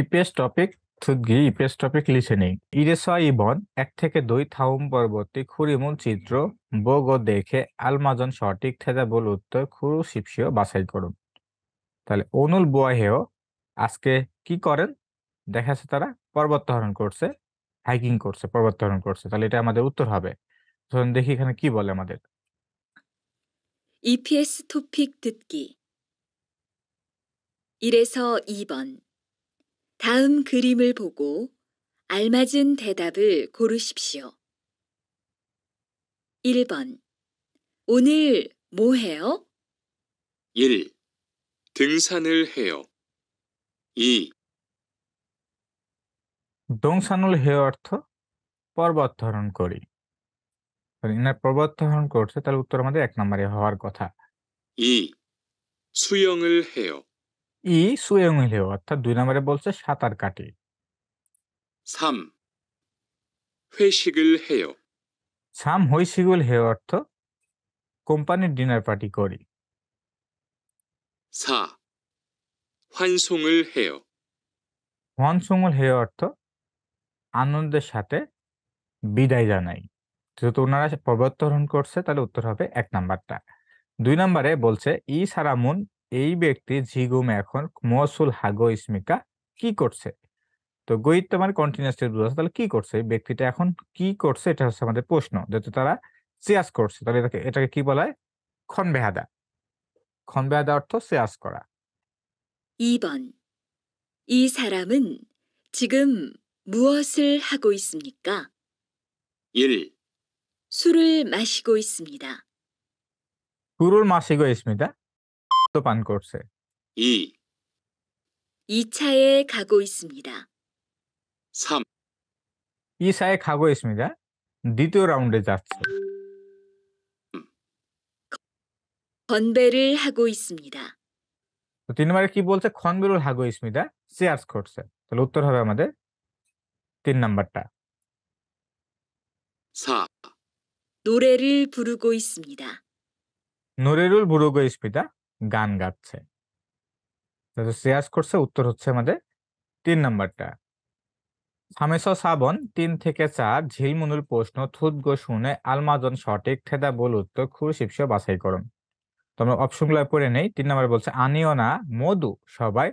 EPS topic থুদগি EPS topic listening ইরেসা ইবন এক থেকে দুই থাউম পরবর্তী খুরিমুন চিত্র বোগ দেখে আলমাজন সঠিক থেদা বল উত্তর খুরু শিপসিও বাছাই করুন তাহলে অনুল বয়েও আজকে কি করেন দেখাছে তারা পর্বতারোহণ করছে হাইকিং করছে পর্বতারোহণ করছে তাহলে এটা আমাদের উত্তর হবে ধরুন দেখি এখানে কি বলে আমাদের ইপিএস টপিক 듣기 1에서 2번 다음 그림을 보고 알맞은 대답을 고르십시오. 1번 오늘 뭐 해요? 1. 등산을 해요. 2. দংসানুল হে অর্থ পর্বতারোহণ করি এনার পর্বতারোহণ করছে তাহলে উত্তর আমাদের এক নম্বরে হওয়ার কথা ই সুয়ং을 해요 ই সুয়েংলিও অর্থাৎ দুই নম্বরে বলছে সাঁতার কাটে সাম 회식을 হেও সাম হৈসিগুল হে অর্থ কোম্পানির ডিনার পার্টি করি সা 환송을 হেও হনসুমুল হে অর্থ আনন্দের সাথে বিদায় জানাই যেহেতু ওনারা প্রবর্তন করছে তাহলে উত্তর হবে এক নাম্বারটা দুই নম্বরে বলছে ই সারামুন এই ব্যক্তি ঝিগুম এখন মসুল হাগো ইসমিকা কি করছে তো গৈত তোমার কন্টিনিউস আছে তাহলে কি করছে এই ব্যক্তিটা এখন কি করছে এটা হচ্ছে আমাদের প্রশ্ন যেহেতু তারা সিয়াস করছে তাহলে এটাকে এটাকে কি বলা হয় খনবেহাদা খনবেহাদা অর্থ সিয়াস করা 2번. 이 사람은 지금 무엇을 하고 있습니까? 1. 술을 마시고 있습니다. 술을 마시고 있습니다. 또 পান করছে 이, 2차에 가고 있습니다. 삼, 이 차에 가고 있습니다. দ্বিতীয় 라운드에 যাচ্ছে 건배를 하고 있습니다. তো তিন নম্বরে কি বলছে খনবিরুল হাগো ইসমিদা চেয়ার্স করছে তাহলে উত্তর হবে আমাদের তিন নাম্বারটা 사, 노래를 부르고 있습니다. 노래를 부르고 있습니다. গান গাচ্ছে সিয়াস করছে উত্তর হচ্ছে আমাদের তিন নম্বরটা হামেশ সাবন তিন থেকে চার ঝিলমুনুল প্রশ্ন থুতগো শুনে আলমাজন সঠিক ঠেদা বল উত্তর খুর শীর্ষ বাছাই করুন তোমরা অপশনগুলো পড়ে নেই তিন নম্বর বলছে আনিও না মধু সবাই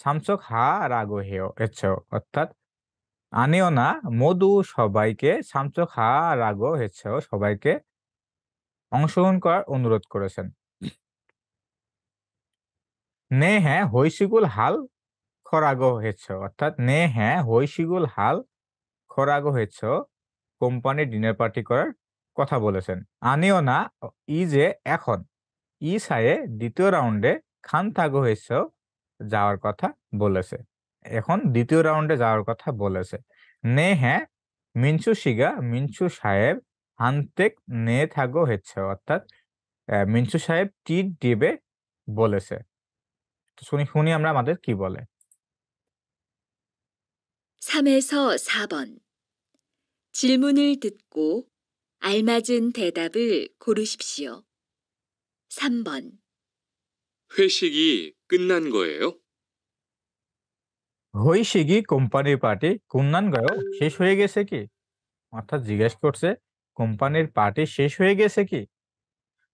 সামচক হা রাগো হেও এছ অর্থাৎ আনিও না মধু সবাইকে সামচক হা রাগো হেছ সবাইকে অংশগ্রহণ করার অনুরোধ করেছেন নে হ্যাঁ হৈশিগুল হাল খরাগ হয়েছ অর্থাৎ নে হ্যাঁ হৈশিগুল হাল খরাগ হয়েছ কোম্পানি ডিনার পার্টি করার কথা বলেছেন আনিও না ইজে এখন ই সায়ে দ্বিতীয় রাউন্ডে খান থাকো হয়েছ যাওয়ার কথা বলেছে এখন দ্বিতীয় রাউন্ডে যাওয়ার কথা বলেছে নে হ্যাঁ মিনসু শিগা মিনসু সাহেব হান্তেক নে থাগো হয়েছে অর্থাৎ মিনসু সাহেব টিট দিবে বলেছে শুনি শুনি আমরা আমাদের কি বলে 3에서 4번 질문을 듣고 알맞은 대답을 고르십시오. 3번 회식이 끝난 거예요? হৈশিকি কোম্পানির পার্টি কুন্নান গয় শেষ হয়ে গেছে কি অর্থাৎ জিজ্ঞেস করছে কোম্পানির পার্টি শেষ হয়ে গেছে কি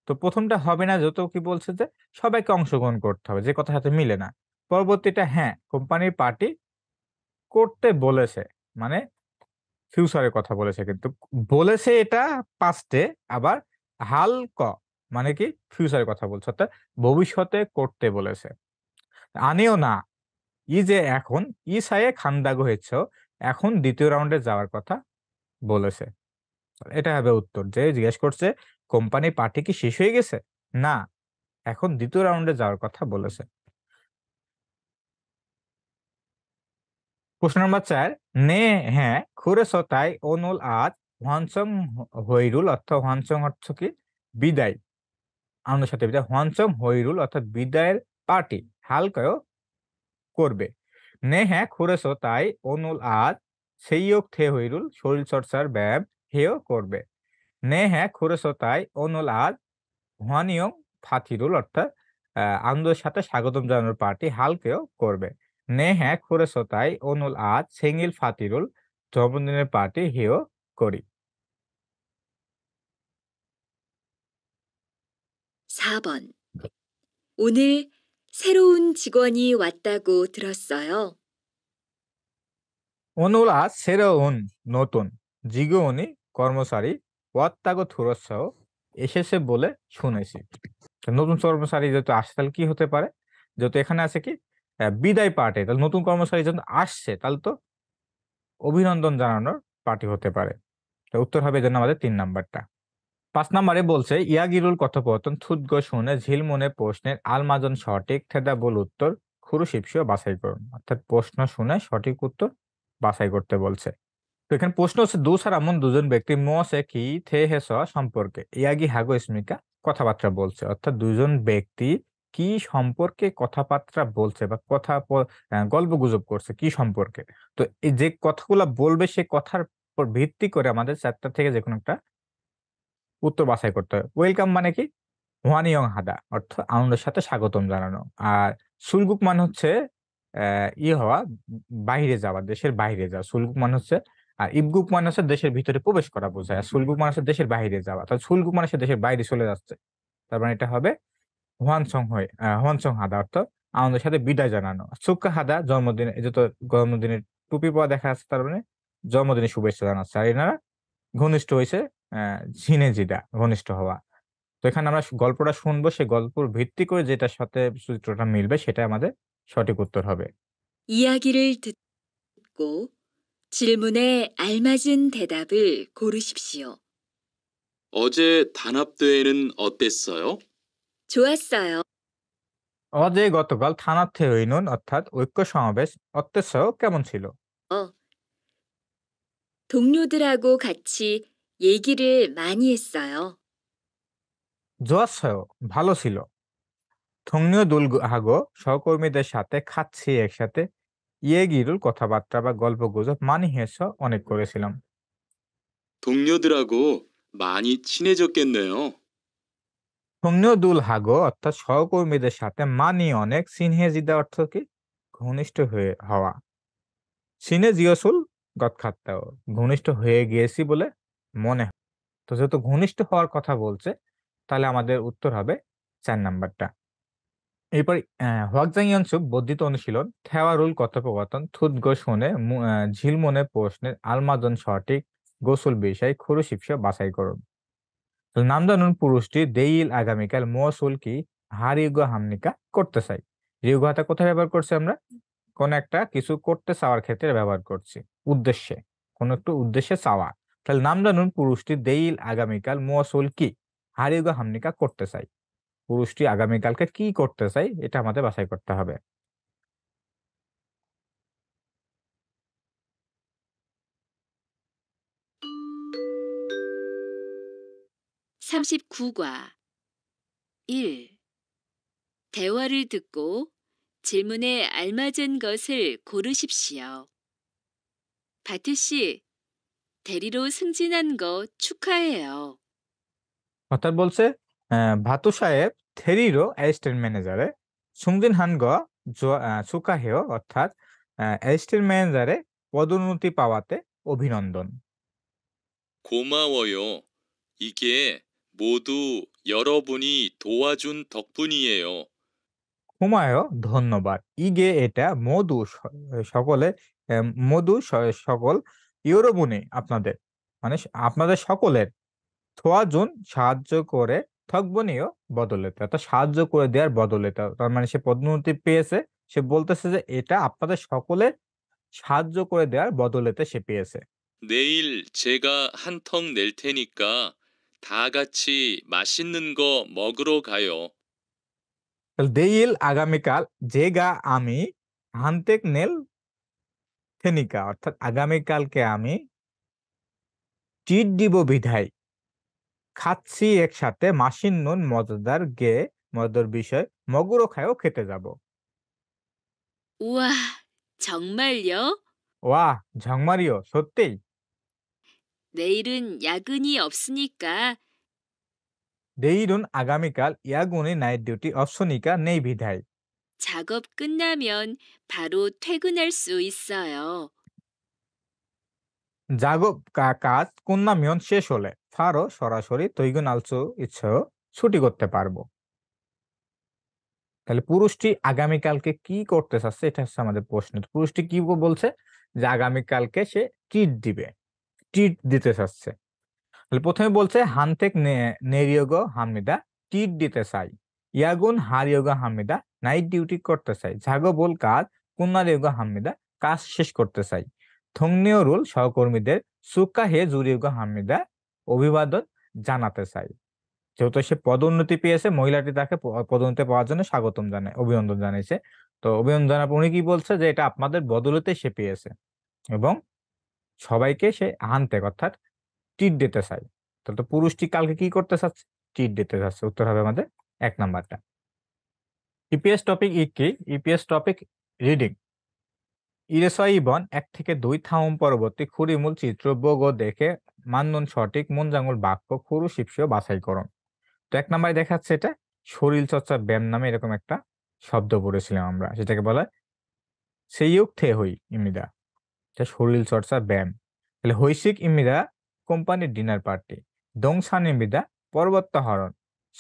তো প্রথমটা হবে না যত কি বলছে যে সবাইকে অংশগ্রহণ করতে হবে যে কথা সাথে মিলে না পরবর্তীটা হ্যাঁ কোম্পানির পার্টি করতে বলেছে মানে ফিউচারের কথা বলেছে কিন্তু বলেছে এটা পাস্টে আবার হাল ক মানে কি ফিউচারের কথা বলছে অর্থাৎ ভবিষ্যতে করতে বলেছে আনেও না ই যে এখন ই সায়ে খান্দাগো হয়েছ এখন দ্বিতীয় রাউন্ডে যাওয়ার কথা বলেছে এটা হবে উত্তর যে জিজ্ঞেস করছে কোম্পানির পার্টি কি শেষ হয়ে গেছে না এখন দ্বিতীয় রাউন্ডে যাওয়ার কথা বলেছে প্রশ্ন নম্বর চার নে হ্যাঁ খুরে সতাই অনুল আজ হোয়ানসং হৈরুল অর্থাৎ হোয়ানসং অর্থ কি বিদায় আনন্দের সাথে বিদায় হোয়ানসং হৈরুল অর্থাৎ বিদায়ের পার্টি হালকায় করবে নে হ্যাঁ খুরে সতাই অনুল আজ সেই থে হৈরুল শরীর চর্চার ব্যায়াম হেও করবে নে হ্যাঁ খুরসতায় অনুল আর হোয়ানিয়ং ফাথিরুল অর্থাৎ আনন্দের সাথে স্বাগতম জানানোর পার্টি হালকেও করবে নে হ্যাঁ খুরসতায় অনুল আজ সেঙ্গিল ফাতিরুল জন্মদিনের পার্টি হেও করি 4번. 오늘 새로운 직원이 왔다고 들었어요. 오늘 새로운 노톤 직원이 কর্মচারী ওয়াত্তাগো থুরসহ এসেছে বলে শুনেছি নতুন কর্মচারী যেহেতু আসছে তাহলে কি হতে পারে যেহেতু এখানে আছে কি বিদায় পার্টি তাহলে নতুন কর্মচারী যখন আসছে তাহলে তো অভিনন্দন জানানোর পার্টি হতে পারে উত্তর হবে যেন আমাদের তিন নাম্বারটা পাঁচ নাম্বারে বলছে ইয়াগিরুল কথোপকথন থুদ্গ শুনে ঝিলমুনে প্রশ্নের আলমাজন সঠিক থেদা বল উত্তর খুরু শীর্ষীয় বাছাই করুন অর্থাৎ প্রশ্ন শুনে সঠিক উত্তর বাছাই করতে বলছে তো এখানে প্রশ্ন হচ্ছে দুসার এমন দুজন ব্যক্তি সে কি থে হেস সম্পর্কে ইয়াগি হাগো স্মিকা কথাবার্তা বলছে অর্থাৎ দুজন ব্যক্তি কি সম্পর্কে কথাবার্তা বলছে বা কথা গল্প গুজব করছে কি সম্পর্কে তো এই যে কথাগুলো বলবে সে কথার উপর ভিত্তি করে আমাদের চারটা থেকে যে কোনো একটা উত্তর বাছাই করতে হবে ওয়েলকাম মানে কি ইয়ং হাদা অর্থাৎ আনন্দের সাথে স্বাগতম জানানো আর সুলগুক মানে হচ্ছে ই হওয়া বাইরে যাওয়া দেশের বাইরে যাওয়া সুলগুক মানে হচ্ছে আর ইবগুপ মানে হচ্ছে দেশের ভিতরে প্রবেশ করা বোঝায় আর সুলগুপ মানে হচ্ছে দেশের বাইরে যাওয়া অর্থাৎ সুলগুপ মানে হচ্ছে দেশের বাইরে চলে যাচ্ছে তার মানে এটা হবে সং হয় হোয়ান সং হাদা অর্থ আনন্দের সাথে বিদায় জানানো সুক্কা হাদা জন্মদিনে এই যত জন্মদিনের টুপি পরা দেখা যাচ্ছে তার মানে জন্মদিনে শুভেচ্ছা জানাচ্ছে আর এনারা ঘনিষ্ঠ হয়েছে ঝিনে জিদা ঘনিষ্ঠ হওয়া তো এখানে আমরা গল্পটা শুনবো সে গল্পর ভিত্তি করে যেটার সাথে চিত্রটা মিলবে সেটা আমাদের সঠিক উত্তর হবে ইয়াগি를 질문에 알맞은 대답을 고르십시오. 어제 단합대회는 어땠어요? 좋았어요. অজে গতকাল থানা থেইনুন অর্থাৎ ঐক্য সমাবেশ অত্যস্য কেমন ছিল 어. 동료들하고 같이 얘기를 많이 했어요. জোয়াশয় ভালো ছিল থংনীয় দুলহাগো সহকর্মীদের সাথে খাচ্ছি একসাথে ইয়েগিরুল কথাবার্তা বা গল্প গল্পগুজব মানি 해서 অনেক করেছিলাম 동료들하고 많이 হাগো অর্থাৎ সহকর্মীদের সাথে মানি অনেক সিনহেজিদা অর্থ কি ঘনিষ্ঠ হয়ে হওয়া জিওসুল গতখাত্তাও ঘনিষ্ঠ হয়ে গিয়েছি বলে মনে হয় তো যেহেতু ঘনিষ্ঠ হওয়ার কথা বলছে তাহলে আমাদের উত্তর হবে চার নাম্বারটা এরপর হকজাং ইয়নসুপ বর্ধিত অনুশীলন থেওয়ারুল কথোপকথন থুতগো শুনে ঝিলমনে প্রশ্নের আলমাজন সঠিক গোসল বিষয় খুরু শিপসা বাছাই করুন নামদানুন পুরুষটি দেইল আগামীকাল মসুল কি হারিগো হামনিকা করতে চাই রিউগাটা কোথায় ব্যবহার করছি আমরা কোন একটা কিছু করতে চাওয়ার ক্ষেত্রে ব্যবহার করছি উদ্দেশ্যে কোন একটু উদ্দেশ্যে চাওয়া তাহলে নামদানুন পুরুষটি দেইল আগামীকাল মসুল কি হারিগো হামনিকা করতে চাই পুরুষটি আগামীকালকে কি করতে চাই এটা আমাদের বাছাই করতে হবে (39과 1) 대화를 듣고 질문에 알맞은 것을 고르십시오. 바트 씨, 대리로 승진한 거 축하해요. 어떤 볼세? ভাতু সাহেব থেরিরো অ্যাসিস্ট্যান্ট ম্যানেজারে সুমদিন হানগ সুকাহেও অর্থাৎ অ্যাসিস্ট্যান্ট ম্যানেজারে পদোন্নতি পাওয়াতে অভিনন্দন কোমাওয়ো ইকে 모두 여러분이 দোয়াজুন 덕분이에요. হুমায়ো ধন্যবাদ ইগে এটা মধু সকলে মধু সকল ইউরোবুনি আপনাদের মানে আপনাদের সকলের থোয়াজুন সাহায্য করে ঠকবনীয় বদলেতে অর্থাৎ সাহায্য করে দেওয়ার বদলে তার মানে সে পদোন্নতি পেয়েছে সে বলতেছে যে এটা আপনাদের সকলের সাহায্য করে দেওয়ার বদলেতে সে পেয়েছে 내일 제가 한턱 낼 테니까 다 같이 맛있는 거 먹으러 가요. 내일 আগামীকাল 제가 আমি 한턱 নেল টেনিকা অর্থাৎ আগামীকালকে আমি চিট দিব বিধায় খাচ্ছি একসাথে মাসিন নুন মজাদার গে মজার বিষয় মগুরো খায়ও খেতে যাব 우와, 정말요? 와 정말이요 সত্যিই 내일은 야근이 없으니까 내일은 আগামীকাল ইয়াগুনি নাইট ডিউটি অপশনিকা নেই বিধায় 작업 끝나면 바로 퇴근할 수 있어요. জাগো কাজ কুন্নামিয়ন শেষ হলে ফারো সরাসরি তৈগুন আলসু ইচ্ছেও ছুটি করতে পারবো তাহলে পুরুষটি আগামীকালকে কি করতে চাচ্ছে এটা হচ্ছে আমাদের প্রশ্ন পুরুষটি কি বলছে যে আগামীকালকে সে টিট দিবে টিট দিতে চাচ্ছে তাহলে প্রথমে বলছে হানতেক নেরিয়োগ হামিদা টিট দিতে চাই ইয়াগুন হারিয়োগ হামিদা নাইট ডিউটি করতে চাই ঝাগো বল কাজ কুন্নারিয়োগ হামিদা কাজ শেষ করতে চাই থংনিয়রুল সহকর্মীদের সুক্কা হে জুরিগ হামিদা অভিবাদন জানাতে চাই যেহেতু সে পদোন্নতি পেয়েছে মহিলাটি তাকে পদোন্নতি পাওয়ার জন্য স্বাগতম জানায় অভিনন্দন জানিয়েছে তো অভিনন্দন জানার উনি কি বলছে যে এটা আপনাদের বদলতে সে পেয়েছে এবং সবাইকে সে আনতে অর্থাৎ টিট দিতে চাই তাহলে তো পুরুষটি কালকে কি করতে চাচ্ছে টিট দিতে চাচ্ছে উত্তর হবে আমাদের এক নাম্বারটা ইপিএস টপিক ই কি ইপিএস টপিক রিডিং ইরেসয়িবন এক থেকে দুই থাউম পরবর্তী খুরিমূল চিত্র বগ দেখে মান্নন সঠিক মুঞ্জাঙ্গুল বাক্য খুরু শিপসীয় বাছাইকরণ তো এক নাম্বারে দেখাচ্ছে এটা শরীর চর্চা ব্যায়াম নামে এরকম একটা শব্দ পড়েছিলাম আমরা সেটাকে বলা সেই থে হই ইমিদা এটা শরীর চর্চা ব্যায়াম তাহলে হৈশিক ইমিদা কোম্পানির ডিনার পার্টি দংসান ইমিদা পর্বতাহরণ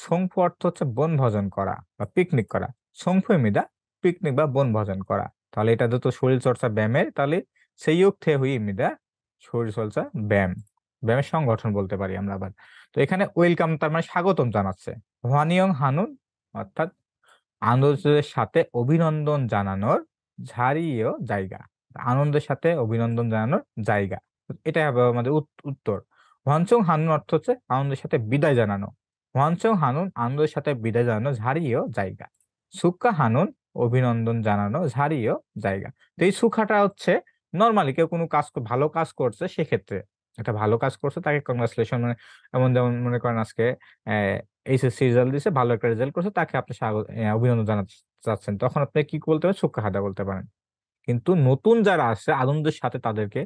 সংফু অর্থ হচ্ছে বনভোজন করা বা পিকনিক করা সংফু ইমিদা পিকনিক বা বনভোজন করা তাহলে এটা তো শরীর চর্চা ব্যায়ামের তাহলে সেই থে হুই ইমিদা শরীর চর্চা ব্যায়াম ব্যায়ামের সংগঠন বলতে পারি আমরা আবার তো এখানে ওয়েলকাম তার মানে স্বাগতম জানাচ্ছে হানিয়ং হানুন অর্থাৎ আনন্দের সাথে অভিনন্দন জানানোর ঝাড়িয়েও জায়গা আনন্দের সাথে অভিনন্দন জানানোর জায়গা এটা হবে আমাদের উত্তর হোয়ানচং হানুন অর্থ হচ্ছে আনন্দের সাথে বিদায় জানানো হোয়ানচং হানুন আনন্দের সাথে বিদায় জানানো ঝাড়িয়েও জায়গা সুক্কা হানুন অভিনন্দন জানানো ঝাড়িও জায়গা তো এই সুখাটা হচ্ছে নর্মালি কেউ কোনো কাজ ভালো কাজ করছে সেক্ষেত্রে একটা ভালো কাজ করছে তাকে কংগ্রাচুলেশন মানে এমন যেমন মনে করেন আজকে এইচএসসি রেজাল্ট দিছে ভালো একটা রেজাল্ট করছে তাকে আপনি স্বাগত অভিনন্দন জানাতে চাচ্ছেন তখন আপনি কি বলতে পারেন সুখা হাদা বলতে পারেন কিন্তু নতুন যারা আসছে আনন্দের সাথে তাদেরকে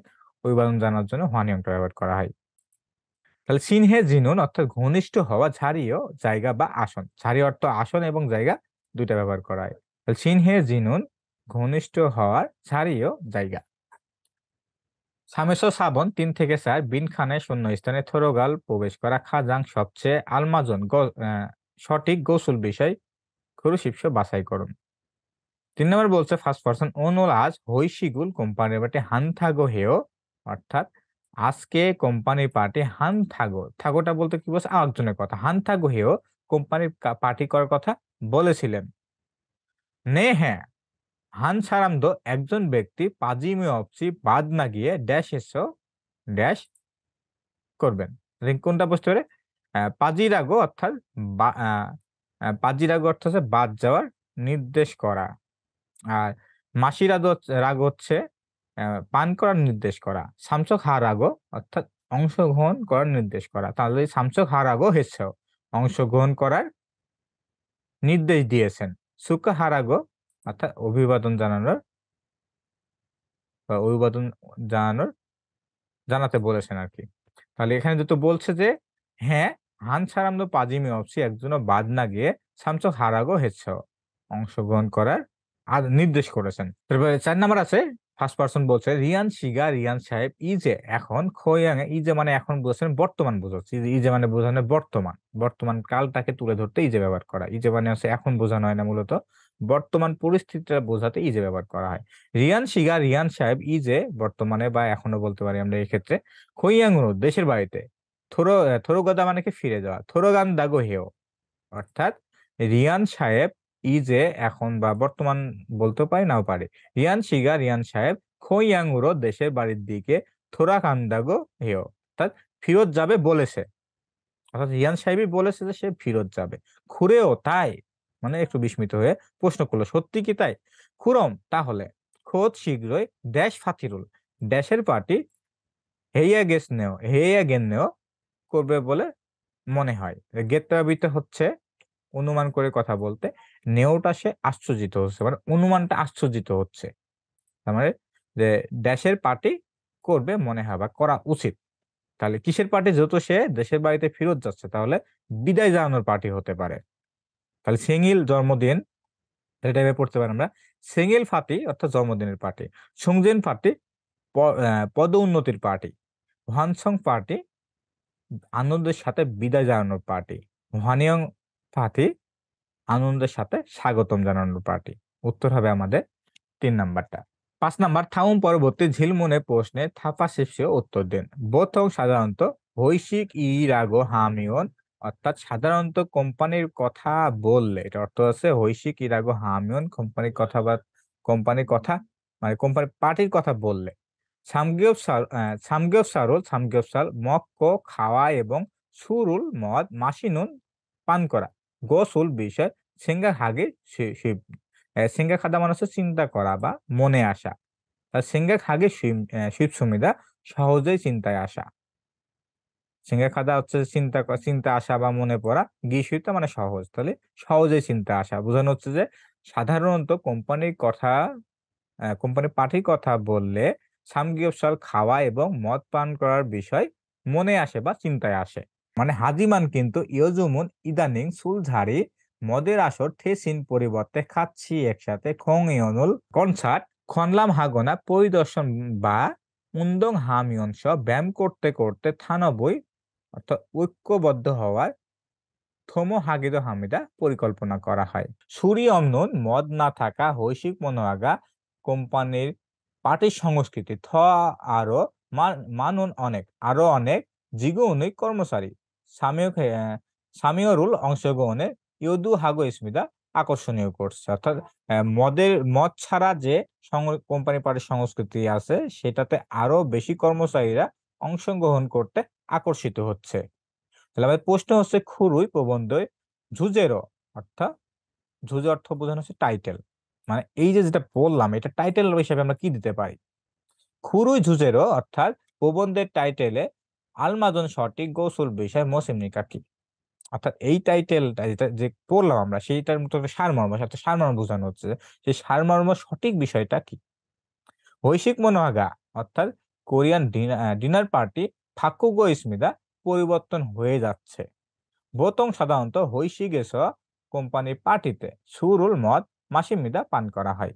অভিবাদন জানার জন্য নিয়মটা ব্যবহার করা হয় তাহলে সিনহে জিনুন অর্থাৎ ঘনিষ্ঠ হওয়া ঝাড়িও জায়গা বা আসন ঝাড়ি অর্থ আসন এবং জায়গা দুইটা ব্যবহার করা হয় সিনহে জিনুন ঘনিষ্ঠ হওয়ার ছাড়িও জায়গা সামেশ সাবন তিন থেকে চার বিন খানে শূন্য স্থানে থরোগাল প্রবেশ করা খাজাং সবচেয়ে আলমাজন সঠিক গোসল বিষয় খুরু খুরুশিপস বাছাই করুন তিন নম্বর বলছে ফার্স্ট পার্সন অনুল আজ হৈশিগুল কোম্পানির পার্টি হান থাগো হেও অর্থাৎ আজকে কোম্পানির পার্টি হান থাগো থাগোটা বলতে কি বলছে আরেকজনের কথা হান থাগো হেও কোম্পানির পার্টি করার কথা বলেছিলেন নে হ্যাঁ হান সারামদো একজন ব্যক্তি পাজিমে অপসি বাদ না গিয়ে ড্যাশ এসো ড্যাশ করবেন কোনটা বুঝতে পারে পাজিরাগো অর্থাৎ পাজিরাগো অর্থ হচ্ছে বাদ যাওয়ার নির্দেশ করা আর মাসি রাগ হচ্ছে পান করার নির্দেশ করা সামসক হারাগো অর্থাৎ অংশগ্রহণ করার নির্দেশ করা তাহলে সামসক হারাগো হেসেও অংশগ্রহণ করার নির্দেশ দিয়েছেন সুকাহারাগো অর্থাৎ অভিবাদন জানানোর বা অভিবাদন জানানোর জানাতে বলেছেন আর কি তাহলে এখানে যেহেতু বলছে যে হ্যাঁ হান সারামদো পাজিমি অফসি একজনও বাদ না গিয়ে সামচ হারাগো হেচ্ছ অংশগ্রহণ করার আর নির্দেশ করেছেন তারপরে চার নাম্বার আছে ফার্স্ট পার্সন বলছে রিয়ান শিগা রিয়ান সাহেব ইজে এখন খোয়াং ইজে মানে এখন বলছেন বর্তমান বোঝাচ্ছে ইজে মানে বোঝানো বর্তমান বর্তমান কালটাকে তুলে ধরতে ইজে ব্যবহার করা ইজে মানে হচ্ছে এখন বোঝানো হয় না মূলত বর্তমান পরিস্থিতিটা বোঝাতে ইজে ব্যবহার করা হয় রিয়ান শিগা রিয়ান সাহেব ইজে বর্তমানে বা এখনো বলতে পারি আমরা এক্ষেত্রে খোয়াংনু দেশের বাড়িতে থোরো থোরোগদা মানে কি ফিরে যাওয়া থোরোগান দাগো হেও অর্থাৎ রিয়ান সাহেব ইজে এখন বা বর্তমান বলতে পারে নাও পারে রিয়ান শিগা রিয়ান সাহেব খোয়াংউরো দেশের বাড়ির দিকে থোরা কান্দাগো হেও অর্থাৎ ফিরত যাবে বলেছে অর্থাৎ রিয়ান সাহেবই বলেছে যে সে ফিরত যাবে খুরেও তাই মানে একটু বিস্মিত হয়ে প্রশ্ন করলো সত্যি কি তাই খুরম তাহলে খোদ শীঘ্রই দেশ ফাতিরুল দেশের পার্টি হেয়া গেস নেও হেয়া গেন নেও করবে বলে মনে হয় গ্রেপ্তারবিত হচ্ছে অনুমান করে কথা বলতে নেওটা সে আশ্চর্যিত হচ্ছে মানে অনুমানটা আশ্চর্যিত হচ্ছে তার মানে যে দেশের পার্টি করবে মনে হয় বা করা উচিত তাহলে কিসের পার্টি যেহেতু সে দেশের বাড়িতে ফেরত যাচ্ছে তাহলে বিদায় জানানোর পার্টি হতে পারে তাহলে সিঙ্গিল জন্মদিন এটা পড়তে পারি আমরা সিঙ্গিল ফাটি অর্থাৎ জন্মদিনের পার্টি সুংজেন পার্টি পদ উন্নতির পার্টি ভানসং পার্টি আনন্দের সাথে বিদায় জানানোর পার্টি হানিয়ং পার্টি আনন্দের সাথে স্বাগতম জানানোর পার্টি উত্তর হবে আমাদের তিন নাম্বারটা পাঁচ নাম্বার থাউম পরবর্তী ঝিলমুনে প্রশ্নে থাপা শীর্ষে উত্তর দিন বোথক সাধারণত ই ইরাগো হামিওন অর্থাৎ সাধারণত কোম্পানির কথা বললে এটা অর্থ আছে হৈশিক ইরাগো হামিওন কোম্পানির কথা বা কোম্পানির কথা মানে কোম্পানি পার্টির কথা বললে সারুল সামগিয়পসারুল সামগিয়পসাল মক্ক খাওয়া এবং সুরুল মদ মাসিনুন পান করা গোসল বিষয় সিংহা হাগে সিংহা খাদা মানুষের চিন্তা করা বা মনে আসা সিংহা হাগে শিব সুমিদা সহজেই চিন্তায় আসা সিংহা খাদা হচ্ছে চিন্তা চিন্তা আসা বা মনে পড়া গিসিতা মানে সহজ তাহলে সহজেই চিন্তা আসা বোঝানো হচ্ছে যে সাধারণত কোম্পানির কথা কোম্পানির পার্টির কথা বললে সামগ্রী খাওয়া এবং মদ পান করার বিষয় মনে আসে বা চিন্তায় আসে মানে হাজিমান কিন্তু ইয়জুমুন ইদানিং সুলঝারি মদের আসর থেসিন পরিবর্তে খাচ্ছি একসাথে খং ইয়নুল কনসার্ট খনলাম হাগনা পরিদর্শন বা উন্দং হামিয়ন সব ব্যায়াম করতে করতে থানবই অর্থাৎ ঐক্যবদ্ধ হওয়ার থম হাগিদ হামিদা পরিকল্পনা করা হয় সুরি অমনুন মদ না থাকা হৈশিক মনোয়াগা কোম্পানির পার্টি সংস্কৃতি থ আরো মানুন অনেক আরো অনেক জিগুনিক কর্মচারী স্বামীয় হ্যাঁ, স্বামীয় রুল অংশগ্রহণের ইউদু হাগো ইসমিদা আকর্ষণীয় করছে অর্থাৎ হ্যাঁ, মদের মদ ছাড়া যে কোম্পানি পার্টির সংস্কৃতি আছে সেটাতে আরো বেশি কর্মচারীরা অংশগ্রহণ করতে আকর্ষিত হচ্ছে তাহলে আমাদের প্রশ্ন হচ্ছে খুরুই প্রবন্ধই ঝুজেরও অর্থাৎ ঝুজ অর্থ বোঝানো হচ্ছে টাইটেল মানে এই যে যেটা বললাম এটা টাইটেল হিসাবে আমরা কি দিতে পারি খুরুই ঝুজেরও অর্থাৎ প্রবন্ধের টাইটেলে আলমাজন সঠিক গোসল বিষয় মোসিম কি অর্থাৎ এই টাইটেলটা যেটা যে পড়লাম আমরা সেইটার মতো সারমর্ম সাথে সারমর্ম বোঝানো হচ্ছে সেই সারমর্ম সঠিক বিষয়টা কি বৈশিক মনোহাগা অর্থাৎ কোরিয়ান ডিনার পার্টি ফাকুগো ইসমিদা পরিবর্তন হয়ে যাচ্ছে বোতং সাধারণত হৈশিগেস কোম্পানির পার্টিতে সুরুল মদ মাসিমিদা পান করা হয়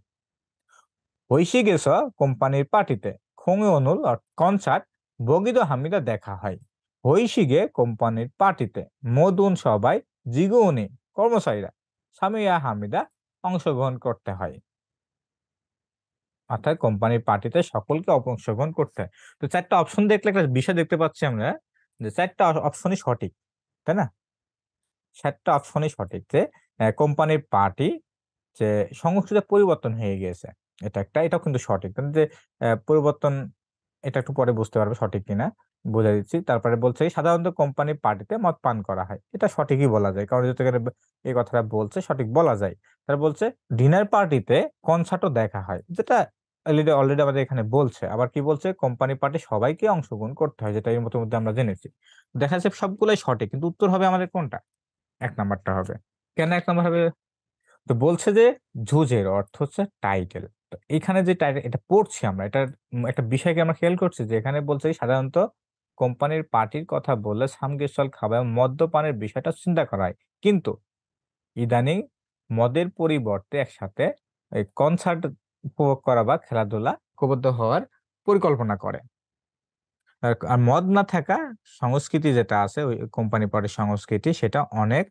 হৈশিগেস কোম্পানির পার্টিতে খোঙে অনুল কনসার্ট বগিদ হামিদা দেখা হয় হৈশিগে কোম্পানির পার্টিতে মদুন সবাই জিগুনি কর্মচারীরা সামিয়া হামিদা অংশগ্রহণ করতে হয় অর্থাৎ কোম্পানির পার্টিতে সকলকে অংশগ্রহণ করতে হয় তো চারটা অপশন দেখলে একটা বিষয় দেখতে পাচ্ছি আমরা যে চারটা অপশনই সঠিক তাই না চারটা অপশনই সঠিক যে কোম্পানির পার্টি যে সংস্কৃতি পরিবর্তন হয়ে গিয়েছে এটা একটা এটাও কিন্তু সঠিক যে পরিবর্তন এটা একটু পরে বুঝতে পারবে সঠিক কিনা বোঝা দিচ্ছি তারপরে বলছে সাধারণত কোম্পানি পার্টিতে মদ পান করা হয় এটা সঠিকই বলা যায় কারণ যেহেতু এই কথাটা বলছে সঠিক বলা যায় তারা বলছে ডিনার পার্টিতে কনসার্টও দেখা হয় যেটা অলরেডি অলরেডি আমাদের এখানে বলছে আবার কি বলছে কোম্পানি পার্টি সবাইকে অংশগ্রহণ করতে হয় যেটা এর মতো মধ্যে আমরা জেনেছি দেখা যাচ্ছে সবগুলোই সঠিক কিন্তু উত্তর হবে আমাদের কোনটা এক নাম্বারটা হবে কেন এক নাম্বার হবে তো বলছে যে জুজের অর্থ হচ্ছে টাইটেল তো এখানে যে টাইটেল এটা পড়ছি আমরা এটা একটা বিষয়কে আমরা খেয়াল করছি যে এখানে বলছে সাধারণত কোম্পানির পার্টির কথা বললে সামগেসল খাবার মদ্যপানের বিষয়টা চিন্তা করা হয় কিন্তু ইদানিং মদের পরিবর্তে একসাথে কনসার্ট উপভোগ করা বা খেলাধুলা ঐক্যবদ্ধ হওয়ার পরিকল্পনা করে আর মদ না থাকা সংস্কৃতি যেটা আছে ওই কোম্পানি পার্টির সংস্কৃতি সেটা অনেক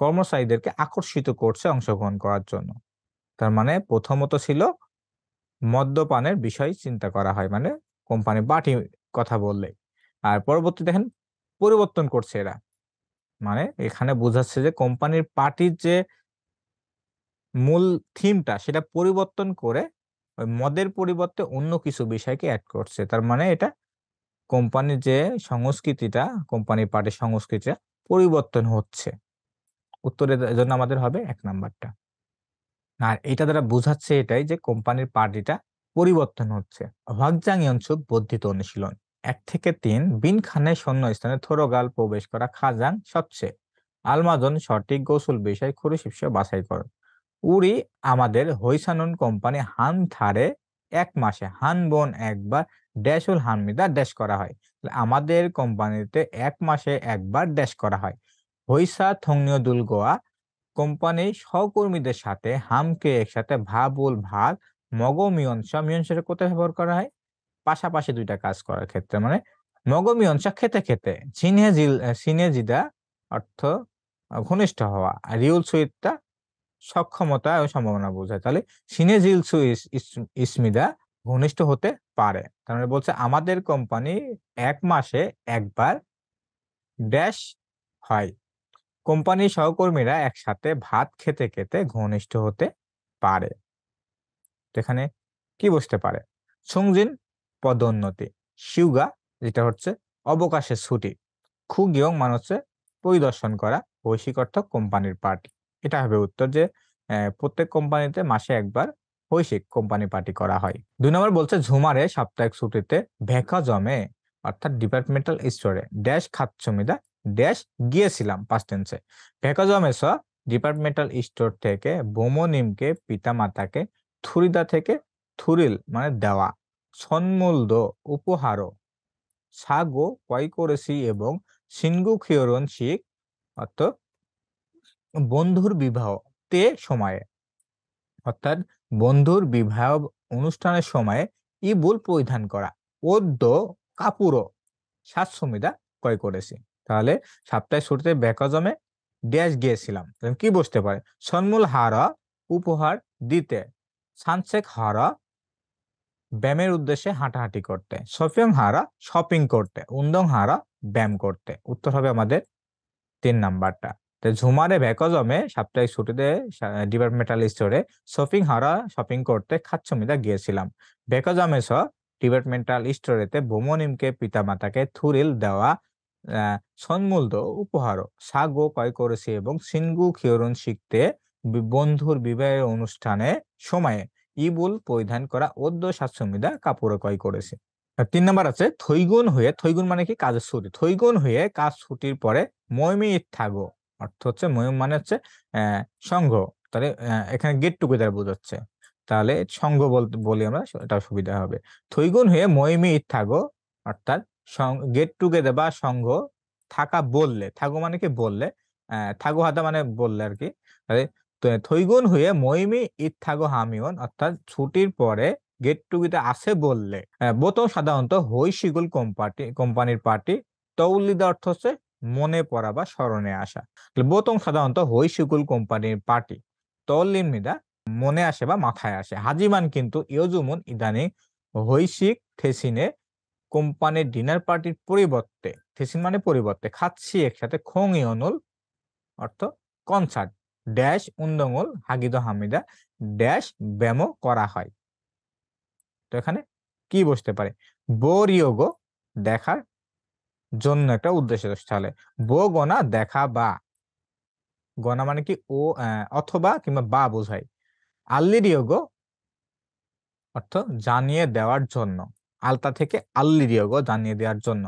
কর্মচারীদেরকে আকর্ষিত করছে অংশগ্রহণ করার জন্য তার মানে প্রথমত ছিল মদ্যপানের বিষয় চিন্তা করা হয় মানে কোম্পানি বাটি কথা বললে আর পরবর্তী দেখেন পরিবর্তন করছে এরা মানে এখানে বোঝাচ্ছে যে কোম্পানির পার্টির যে মূল থিমটা সেটা পরিবর্তন করে ওই মদের পরিবর্তে অন্য কিছু বিষয়কে অ্যাড করছে তার মানে এটা কোম্পানির যে সংস্কৃতিটা কোম্পানির পার্টির সংস্কৃতিটা পরিবর্তন হচ্ছে উত্তরের জন্য আমাদের হবে এক নাম্বারটা আর এটা দ্বারা বোঝাচ্ছে এটাই যে কোম্পানির পার্টিটা পরিবর্তন হচ্ছে হোয়াকজাং ইয়নসুক বর্ধিত অনুশীলন এক থেকে তিন বিন খানের সৈন্য স্থানে থোরগাল প্রবেশ করা খাজাং সবচেয়ে আলমাজন সঠিক গোসল বিষয় খুরুশিপস বাছাই করো উড়ি আমাদের হৈসানন কোম্পানি হান থারে এক মাসে হান বন একবার ড্যাশুল হানমিদা ড্যাশ করা হয় আমাদের কোম্পানিতে এক মাসে একবার ড্যাশ করা হয় হৈসা থংনীয় গোয়া কোম্পানি সহকর্মীদের সাথে হামকে একসাথে ভাবুল ভাগ মগ মিয়নসা মিয়নসাটা কোথায় ব্যবহার করা হয় পাশাপাশি দুইটা কাজ করার ক্ষেত্রে মানে মগ মিয়নসা খেতে খেতে চিনে জিল চিনে জিদা অর্থ ঘনিষ্ঠ হওয়া রিউল সুইতটা সক্ষমতা ও সম্ভাবনা বোঝায় তাহলে সিনে জিল সুইস ইসমিদা ঘনিষ্ঠ হতে পারে তার মানে বলছে আমাদের কোম্পানি এক মাসে একবার ড্যাশ হয় কোম্পানির সহকর্মীরা একসাথে ভাত খেতে খেতে ঘনিষ্ঠ হতে পারে এখানে কি বসতে পারে সংজিন পদোন্নতি শিউগা যেটা হচ্ছে অবকাশের ছুটি খুগিয়ং মানে হচ্ছে পরিদর্শন করা বৈশ্বিক অর্থ কোম্পানির পার্টি এটা হবে উত্তর যে প্রত্যেক কোম্পানিতে মাসে একবার বৈশ্বিক কোম্পানি পার্টি করা হয় দুই নম্বর বলছে ঝুমারে সাপ্তাহিক ছুটিতে ভেকা জমে অর্থাৎ ডিপার্টমেন্টাল স্টোরে ড্যাশ খাচ্ছমিদা ড্যাশ গিয়েছিলাম পাস্ট টেন্সে ফ্যাকাজমেস ডিপার্টমেন্টাল স্টোর থেকে বোমনিমকে পিতামাতাকে থুরিদা থেকে থুরিল মানে দেওয়া সন্মূল্য উপহার সাগো করেছি এবং সিঙ্গু খিয়রন শিখ অর্থাৎ বন্ধুর বিবাহ তে সময়ে অর্থাৎ বন্ধুর বিবাহ অনুষ্ঠানের সময়ে ইবুল পরিধান করা ওদ্য কাপুরও সাতসমিদা ক্রয় করেছি তাহলে সপ্তাহের শুরুতে বেকজমে ড্যাশ গিয়েছিলাম কি বসতে পারে সন্মূল হারা উপহার দিতে সানসেক হারা ব্যায়ামের উদ্দেশ্যে হাঁটাহাঁটি করতে শপিং হারা শপিং করতে উন্দং হারা ব্যায়াম করতে উত্তর হবে আমাদের তিন নাম্বারটা তো ঝুমারে ভ্যাকজমে সাপ্তাহিক ছুটিতে ডিপার্টমেন্টাল স্টোরে শপিং হারা শপিং করতে খাচ্ছমিদা গিয়েছিলাম ভ্যাকজমে স ডিপার্টমেন্টাল স্টোরেতে ভ্রমণিমকে মাতাকে থুরিল দেওয়া সন্মূল্য উপহারও সাগো ক্রয় করেছে এবং সিনগু ক্ষিয়রণ শিখতে বন্ধুর বিবাহের অনুষ্ঠানে সময়ে ইবুল পরিধান করা অদ্য সাতসমিদা কাপড় ক্রয় করেছে তিন নম্বর আছে থৈগুন হয়ে থৈগুন মানে কি কাজের ছুটি থৈগুন হয়ে কাজ ছুটির পরে ময়মি থাগো অর্থ হচ্ছে ময়ম মানে হচ্ছে সংঘ তাহলে এখানে গেট টুগেদার বোঝাচ্ছে তাহলে সংঘ বলতে বলি আমরা এটা সুবিধা হবে থৈগুন হয়ে ময়মি থাগো অর্থাৎ গেট টুগেদার বা সংঘ থাকা বললে থাকো মানে কি বললে থাকো হাতা মানে বললে আর কি থৈগুন হয়ে মইমি ঈদ থাকো হামিউন অর্থাৎ ছুটির পরে গেট টুগেদার আছে বললে বোতম সাধারণত শিগুল কোম্পানি কোম্পানির পার্টি তৌলিদা অর্থ হচ্ছে মনে পড়া বা স্মরণে আসা বোতম সাধারণত শিগুল কোম্পানির পার্টি মিদা মনে আসে বা মাথায় আসে হাজিমান কিন্তু ইয়জুমুন ইদানি হৈশিক থেসিনে কোম্পানির ডিনার পার্টির পরিবর্তে থেসিন মানে পরিবর্তে খাচ্ছি একসাথে খং ইয়নুল অর্থ কনসার্ট ড্যাশ উন্দঙ্গল হাগিদ হামিদা ড্যাশ ব্যামো করা হয় তো এখানে কি বসতে পারে বোরিয়োগ দেখার জন্য একটা উদ্দেশ্য তাহলে বো গনা দেখা বা গনা মানে কি ও অথবা কিংবা বা বোঝায় আল্লিরিয়োগ অর্থ জানিয়ে দেওয়ার জন্য আলতা থেকে আল্লিরীয়গ জানিয়ে দেওয়ার জন্য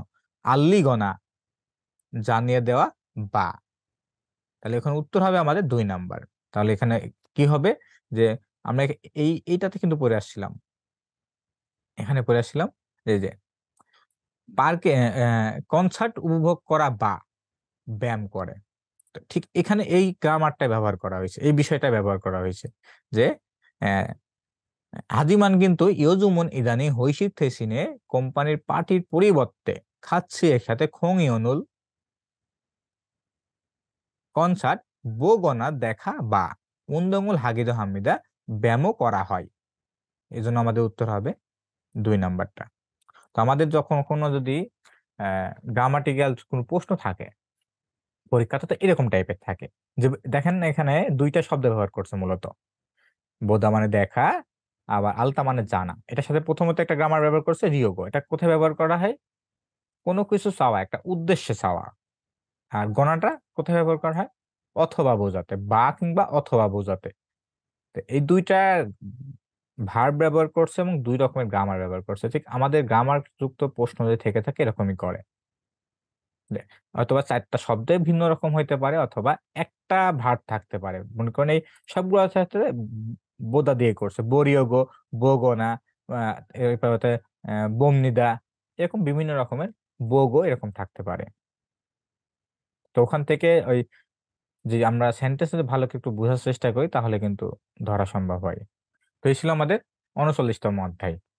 আল্লিগনা জানিয়ে দেওয়া বা তাহলে এখানে উত্তর হবে আমাদের দুই নাম্বার তাহলে এখানে কি হবে যে আমরা এই এইটাতে কিন্তু পড়ে আসছিলাম এখানে পড়ে আসছিলাম এই যে পার্কে কনসার্ট উপভোগ করা বা ব্যায়াম করে ঠিক এখানে এই গ্রামারটা ব্যবহার করা হয়েছে এই বিষয়টা ব্যবহার করা হয়েছে যে হাজিমান কিন্তু ইয়োজুমন ইদানি হৈশিক থেসিনে কোম্পানির পার্টির পরিবর্তে খাচ্ছি একসাথে খং ইয়নুল কনসার্ট বোগনা দেখা বা উন্দমুল হাগিদ হামিদা ব্যায়ামও করা হয় এই জন্য আমাদের উত্তর হবে দুই নাম্বারটা তো আমাদের যখন কোনো যদি গ্রামাটিক্যাল কোনো প্রশ্ন থাকে পরীক্ষাটা তো এরকম টাইপের থাকে যে দেখেন এখানে দুইটা শব্দ ব্যবহার করছে মূলত বোদা মানে দেখা আবার আলতা মানে জানা এটার সাথে প্রথমত একটা গ্রামার ব্যবহার করছে রিওগো এটা কোথায় ব্যবহার করা হয় কোনো কিছু চাওয়া একটা উদ্দেশ্যে চাওয়া আর গণাটা কোথায় ব্যবহার করা হয় অথবা বোঝাতে বা কিংবা অথবা বোঝাতে এই দুইটা ভার ব্যবহার করছে এবং দুই রকমের গ্রামার ব্যবহার করছে ঠিক আমাদের গ্রামার যুক্ত প্রশ্ন যদি থেকে থাকে এরকমই করে অথবা চারটা শব্দে ভিন্ন রকম হইতে পারে অথবা একটা ভার থাকতে পারে মনে করেন এই সবগুলো বোদা দিয়ে করছে বরিয়গো বোগনা এরপর হতে বমনিদা এরকম বিভিন্ন রকমের বোগো এরকম থাকতে পারে তো ওখান থেকে ওই যে আমরা সেন্টেন্স ভালো একটু বোঝার চেষ্টা করি তাহলে কিন্তু ধরা সম্ভব হয় তো এই ছিল আমাদের উনচল্লিশতম অধ্যায়